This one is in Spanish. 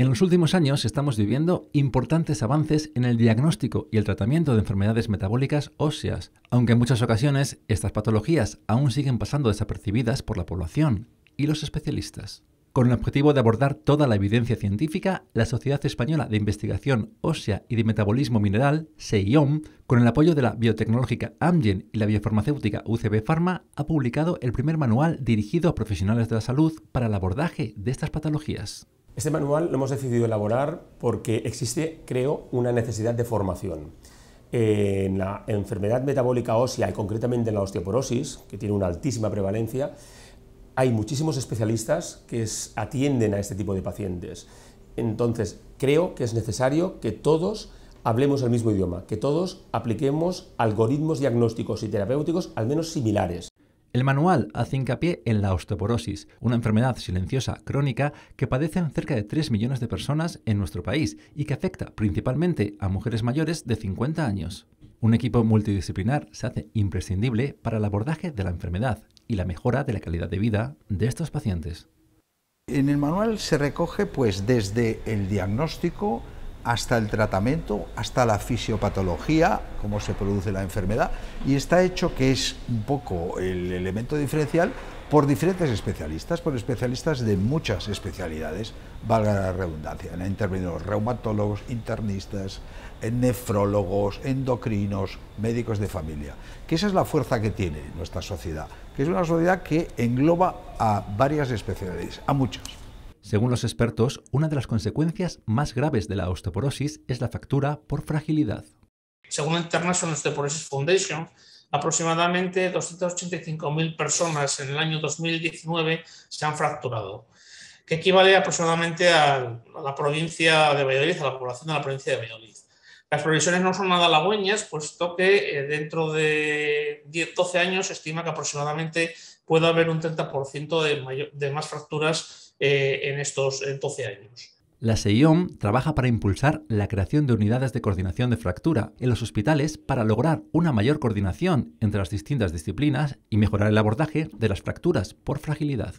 En los últimos años estamos viviendo importantes avances en el diagnóstico y el tratamiento de enfermedades metabólicas óseas, aunque en muchas ocasiones estas patologías aún siguen pasando desapercibidas por la población y los especialistas. Con el objetivo de abordar toda la evidencia científica, la Sociedad Española de Investigación Ósea y de Metabolismo Mineral, SEIOM, con el apoyo de la biotecnológica Amgen y la biofarmacéutica UCB Pharma, ha publicado el primer manual dirigido a profesionales de la salud para el abordaje de estas patologías. Este manual lo hemos decidido elaborar porque existe, creo, una necesidad de formación. En la enfermedad metabólica ósea y concretamente en la osteoporosis, que tiene una altísima prevalencia, hay muchísimos especialistas que atienden a este tipo de pacientes. Entonces, creo que es necesario que todos hablemos el mismo idioma, que todos apliquemos algoritmos diagnósticos y terapéuticos al menos similares. El manual hace hincapié en la osteoporosis, una enfermedad silenciosa crónica que padecen cerca de 3 millones de personas en nuestro país y que afecta principalmente a mujeres mayores de 50 años. Un equipo multidisciplinar se hace imprescindible para el abordaje de la enfermedad y la mejora de la calidad de vida de estos pacientes. En el manual se recoge pues desde el diagnóstico, hasta el tratamiento, hasta la fisiopatología, cómo se produce la enfermedad, y está hecho que es un poco el elemento diferencial por diferentes especialistas, por especialistas de muchas especialidades, valga la redundancia, han intervenido reumatólogos, internistas, nefrólogos, endocrinos, médicos de familia, que esa es la fuerza que tiene nuestra sociedad, que es una sociedad que engloba a varias especialidades, a muchas. Según los expertos, una de las consecuencias más graves de la osteoporosis es la fractura por fragilidad. Según la International Osteoporosis Foundation, aproximadamente 285.000 personas en el año 2019 se han fracturado, que equivale aproximadamente a la provincia de Valladolid, a la población de la provincia de Valladolid. Las previsiones no son nada halagüeñas, puesto que eh, dentro de 10-12 años se estima que aproximadamente puede haber un 30% de más fracturas eh, en estos 12 años. La SEIOM trabaja para impulsar la creación de unidades de coordinación de fractura en los hospitales para lograr una mayor coordinación entre las distintas disciplinas y mejorar el abordaje de las fracturas por fragilidad.